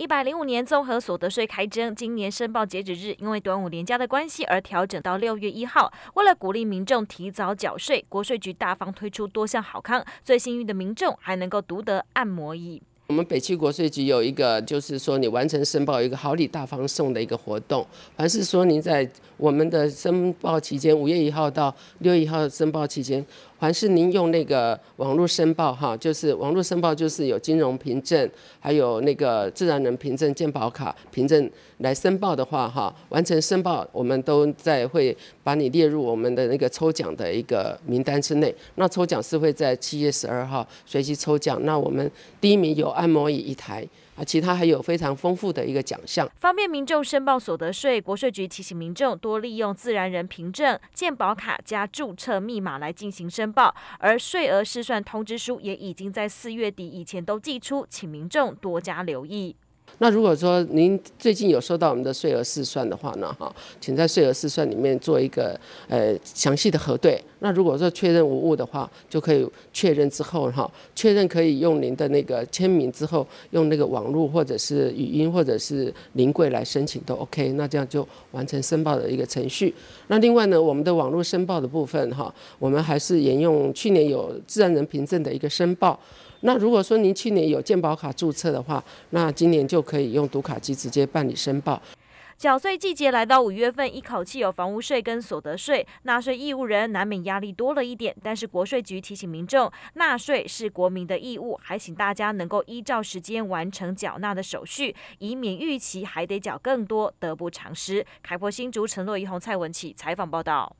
一百零五年综合所得税开征，今年申报截止日因为端午连假的关系而调整到六月一号。为了鼓励民众提早缴税，国税局大方推出多项好康，最幸运的民众还能够独得按摩椅。我们北区国税局有一个，就是说你完成申报一个好礼大方送的一个活动，凡是说您在我们的申报期间，五月一号到六月一号申报期间。凡是您用那个网络申报，哈，就是网络申报，就是有金融凭证，还有那个自然人凭证健保卡凭证来申报的话，哈，完成申报，我们都在会把你列入我们的那个抽奖的一个名单之内。那抽奖是会在七月十二号随机抽奖。那我们第一名有按摩椅一台，啊，其他还有非常丰富的一个奖项。方便民众申报所得税，国税局提醒民众多利用自然人凭证健保卡加注册密码来进行申。报，而税额试算通知书也已经在四月底以前都寄出，请民众多加留意。那如果说您最近有收到我们的税额试算的话呢，哈，请在税额试算里面做一个呃详细的核对。那如果说确认无误的话，就可以确认之后哈，确认可以用您的那个签名之后，用那个网络或者是语音或者是临柜来申请都 OK。那这样就完成申报的一个程序。那另外呢，我们的网络申报的部分哈，我们还是沿用去年有自然人凭证的一个申报。那如果说您去年有健保卡注册的话，那今年就可以用读卡机直接办理申报。缴税季节来到五月份，一口气有房屋税跟所得税，纳税义务人难免压力多了一点。但是国税局提醒民众，纳税是国民的义务，还请大家能够依照时间完成缴纳的手续，以免逾期还得缴更多，得不偿失。凯擘新竹陈洛怡、红蔡文启采访报道。